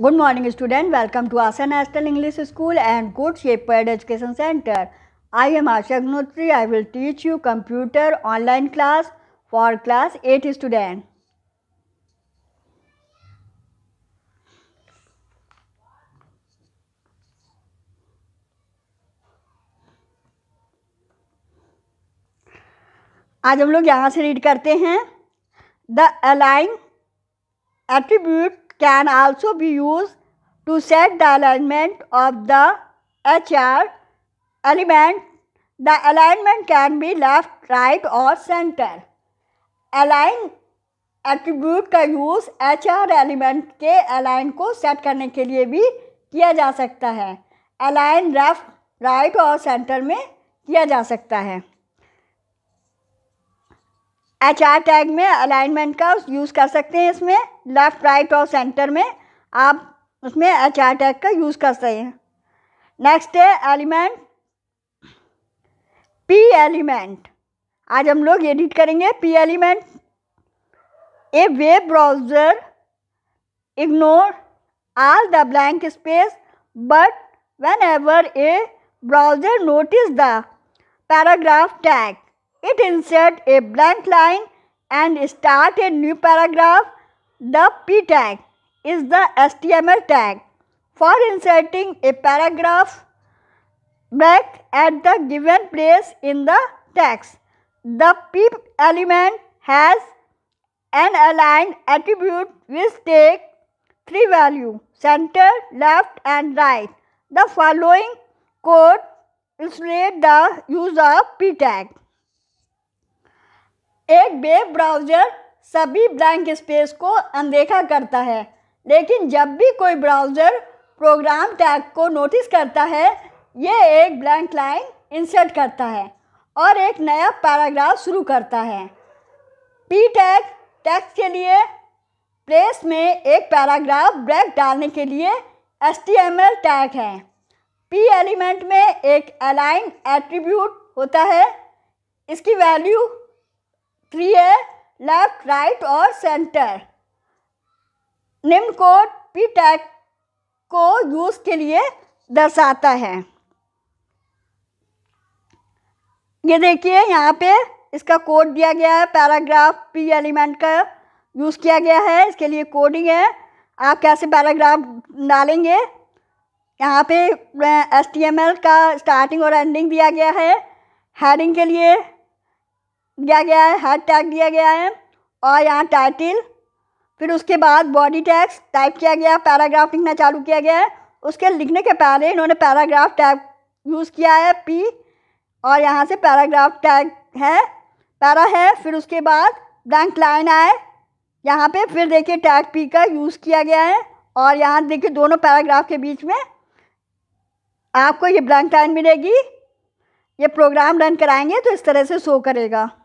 Good morning student welcome to Asan national English school and good shepherd education centre I am Asha Agnihotri I will teach you computer online class for class eight student आज हम लोग यहाँ से read करते हैं the align attribute can also be used to set the alignment of the HR element. The alignment can be left, right or center. Align attribute का use HR element element के align को set करने के लिए भी किया जा सकता है अलाइन लेफ्ट राइट और सेंटर में किया जा सकता है एच आर टैग में अलाइनमेंट का यूज़ कर सकते हैं इसमें लेफ़्ट राइट और सेंटर में आप उसमें एच आर टैग का यूज़ कर सकते हैं नेक्स्ट है एलिमेंट पी एलिमेंट आज हम लोग एडिट करेंगे P element a web browser ignore the blank space but whenever a browser notice the paragraph tag It inserts a blank line and start a new paragraph. The p tag is the HTML tag for inserting a paragraph back at the given place in the text. The p element has an aligned attribute which take three values center, left and right. The following code illustrates the use of p tag. एक web browser सभी blank space को अनदेखा करता है लेकिन जब भी कोई ब्राउज़र प्रोग्राम टैग को नोटिस करता है ये एक ब्लैंक लाइन इंसर्ट करता है और एक नया पैराग्राफ शुरू करता है पी टैग टैक्स के लिए प्लेस में एक पैराग्राफ ब्रेक डालने के लिए एस टैग है पी एलिमेंट में एक अलाइन एट्रीब्यूट होता है इसकी वैल्यू ट्रिए लेफ्ट राइट और सेंटर निम्न कोड पी टैग को यूज के लिए दर्शाता है ये देखिए यहाँ पे इसका कोड दिया गया है पैराग्राफ पी एलिमेंट का यूज़ किया गया है इसके लिए कोडिंग है आप कैसे पैराग्राफ डालेंगे यहाँ पे एस का स्टार्टिंग और एंडिंग दिया गया है हेडिंग के लिए दिया गया है हेड टैग दिया गया है और यहाँ टाइटिल फिर उसके बाद बॉडी टैक्स टाइप किया गया पैराग्राफ लिखना चालू किया गया है उसके लिखने के पहले इन्होंने पैराग्राफ टैग यूज़ किया है पी और यहाँ से पैराग्राफ टैग है पैरा है फिर उसके बाद ब्लैंक लाइन आए यहाँ पे फिर देखिए टैग पी का यूज़ किया गया है और यहाँ देखिए दोनों पैराग्राफ के बीच में आपको ये ब्लैंक लाइन मिलेगी ये प्रोग्राम रन कराएंगे तो इस तरह से शो करेगा